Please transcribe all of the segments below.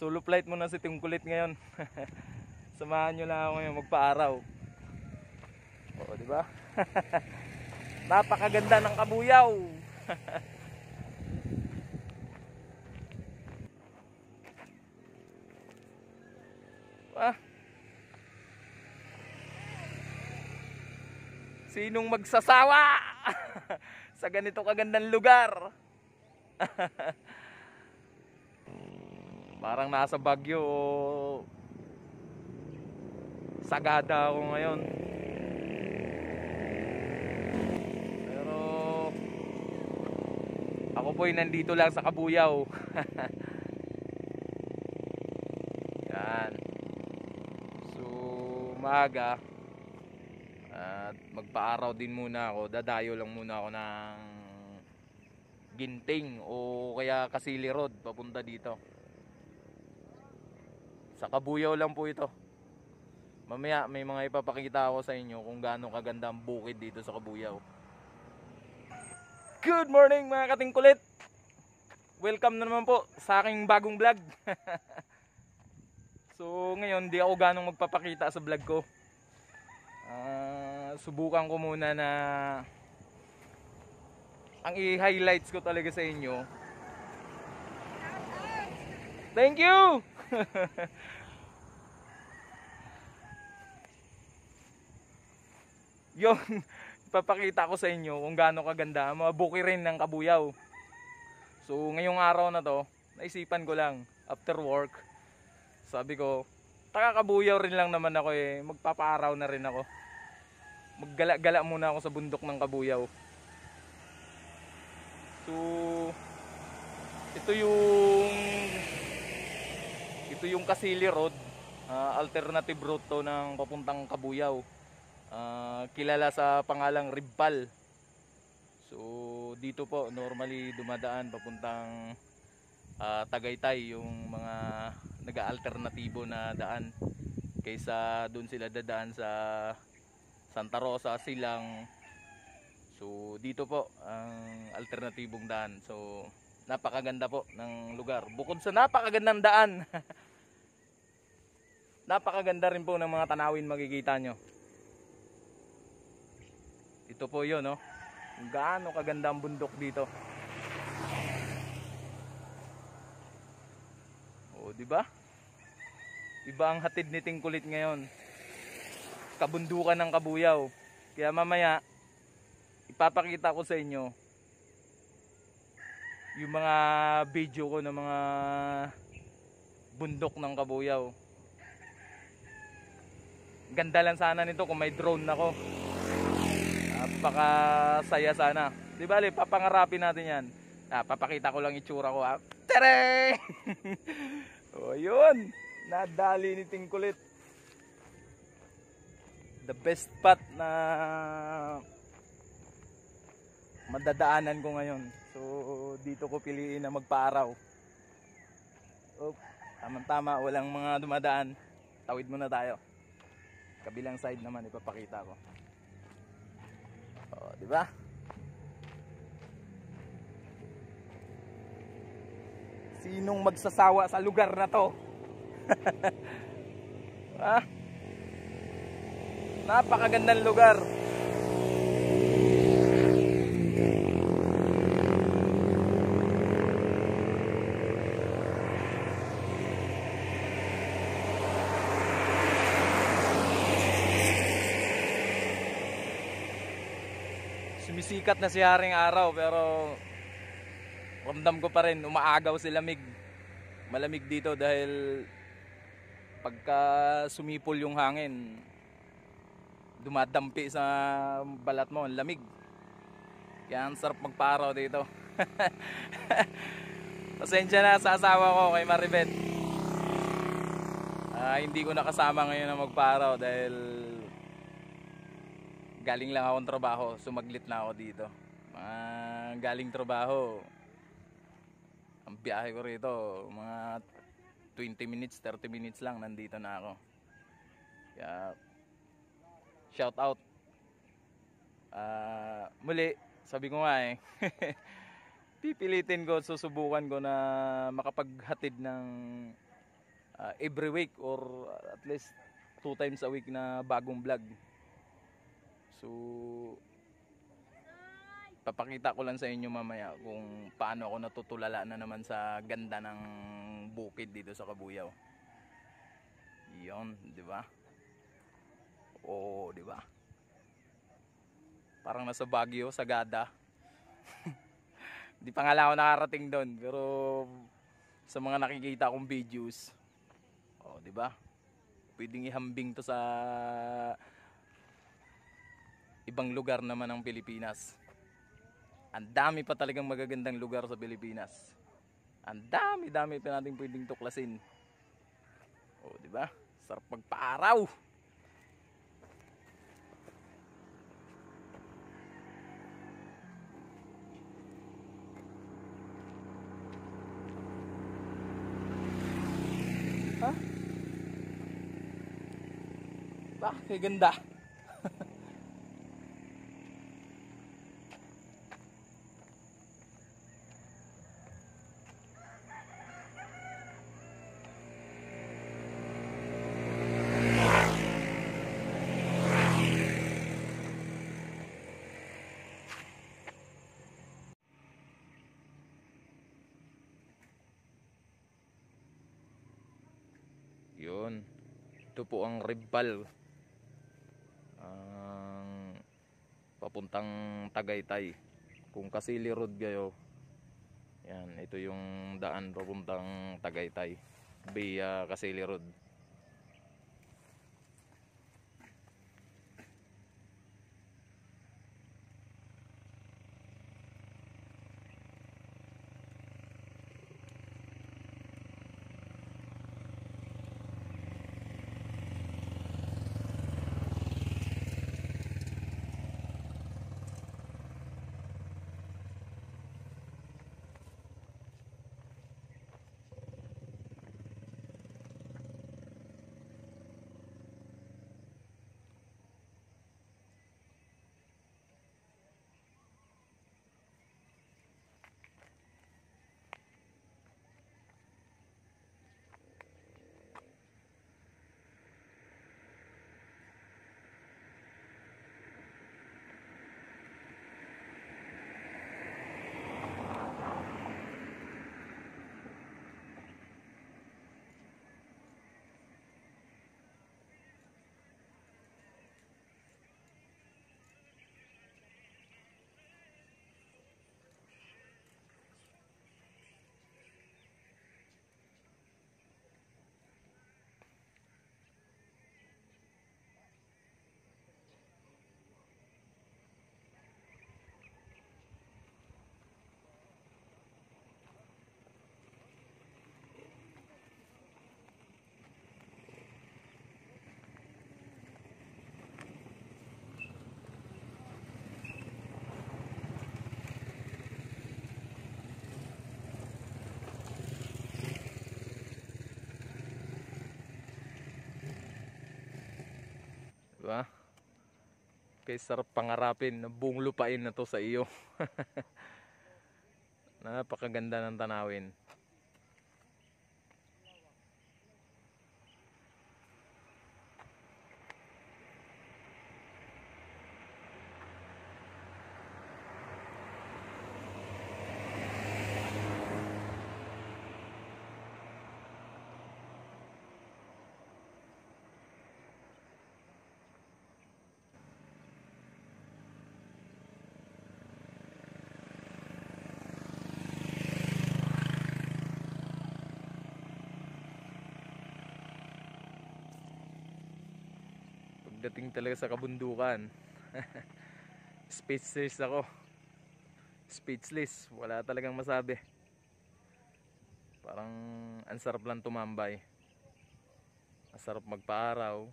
solo flight muna si Team Kulit ngayon. Samahan nyo lang ako ngayon magpa-araw Oo, di ba? Napakaganda ng kabuyaw. ah. Sinong magsasawa sa ganito kagandang lugar? Parang nasa Bagyo Sagada ako ngayon. Pero ako po'y nandito lang sa Kabuyaw. Yan. Sumaga maaga at magpaaraw din muna ako. Dadayo lang muna ako ng Ginting o kaya Kasili Road papunta dito. Sa Kabuyaw lang po ito. Mamaya may mga ipapakita ako sa inyo kung gaano kaganda ang bukid dito sa Kabuyaw. Good morning mga kating kulit! Welcome na naman po sa aking bagong vlog. so ngayon di ako ganong magpapakita sa vlog ko. Uh, subukan ko muna na ang i-highlights ko talaga sa inyo. Thank you! Yung ipapakita ko sa inyo kung gaano kaganda mga buki rin ng kabuyaw. So ngayong araw na to, naisipan ko lang after work. Sabi ko, takakabuyaw rin lang naman ako eh. Magpapaaraw na rin ako. Maggala-gala muna ako sa bundok ng kabuyaw. So, ito yung ito yung Kasili Road, uh, alternative route to ng papuntang Kabuyaw. Uh, kilala sa pangalang Ribbal. So dito po normally dumadaan papuntang uh, Tagaytay yung mga nag-alternatibo na daan kaysa doon sila dadaan sa Santa Rosa silang so dito po ang alternatibong daan so napakaganda po ng lugar bukod sa napakagandang daan Napakaganda rin po ng mga tanawin magkikita nyo. Ito po yun, oh. no? Gaano kaganda ang bundok dito. O, oh, di ba? Iba ang hatid ni kulit ngayon. Kabundukan ng kabuyaw. Kaya mamaya, ipapakita ko sa inyo yung mga video ko ng mga bundok ng kabuyaw ganda lang sana nito kung may drone ako napakasaya sana di bali papangarapin natin yan ah, papakita ko lang itsura ko ah. tere o oh, yun nadali ni kulit the best spot na madadaanan ko ngayon so dito ko piliin na magpaaraw oh, tamang tama walang mga dumadaan tawid muna tayo kabilang side naman ipapakita ko oh, di ba sinong magsasawa sa lugar na to ah, napakagandang lugar sikat na si Haring Araw pero ramdam ko pa rin umaagaw si lamig. Malamig dito dahil pagka sumipol yung hangin dumadampi sa balat mo ang lamig. Kaya ang sarap magparaw dito. Pasensya na sa asawa ko kay Maribet. Uh, hindi ko nakasama ngayon na magparaw dahil galing lang akong trabaho sumaglit na ako dito mga galing trabaho ang biyahe ko rito mga 20 minutes 30 minutes lang nandito na ako kaya shout out uh, muli sabi ko nga eh pipilitin ko susubukan ko na makapaghatid ng uh, every week or at least two times a week na bagong vlog So, papakita ko lang sa inyo mamaya kung paano ako natutulala na naman sa ganda ng bukid dito sa Kabuyaw. Yon, di ba? Oh, di ba? Parang nasa Baguio, Sagada. Hindi pa nga ako nakarating doon, pero sa mga nakikita kong videos, oh, di ba? Pwedeng ihambing to sa ibang lugar naman ng Pilipinas. Ang dami pa talagang magagandang lugar sa Pilipinas. Ang dami-dami pa nating pwedeng tuklasin. O, di ba? Sarap magpaaraw. Ha? Bakit ganda. ito po ang ribbal ang papuntang Tagaytay kung Kasili Road kayo yan ito yung daan papuntang Tagaytay via Kasili Road kay sarap pangarapin buong lupain na to sa iyo napakaganda ng tanawin pagdating talaga sa kabundukan speechless ako speechless wala talagang masabi parang ang sarap lang tumambay ang sarap magpaaraw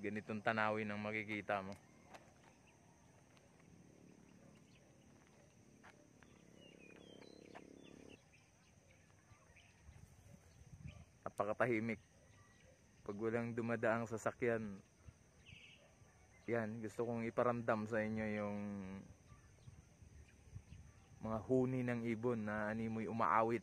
ganitong tanawin ang makikita mo napakatahimik pag walang dumadaang sasakyan yan gusto kong iparamdam sa inyo yung mga huni ng ibon na animoy umaawit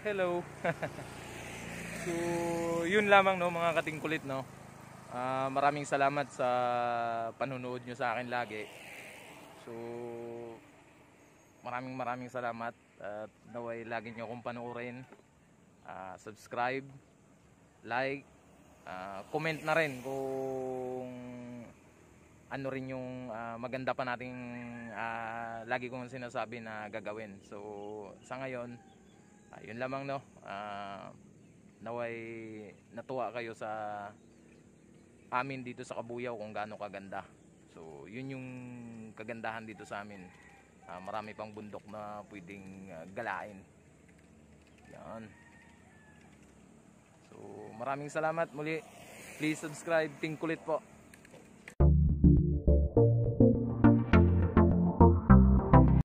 hello so yun lamang no mga katingkulit no uh, maraming salamat sa panunood nyo sa akin lagi so maraming maraming salamat at naway lagi nyo akong panuorin uh, ah, subscribe like uh, comment na rin kung ano rin yung uh, maganda pa nating uh, lagi kong sinasabi na gagawin so sa ngayon uh, yun lamang no uh, naway natuwa kayo sa amin dito sa Kabuyaw kung gaano kaganda so yun yung kagandahan dito sa amin uh, marami pang bundok na pwedeng uh, galain yan so maraming salamat muli please subscribe tingkulit po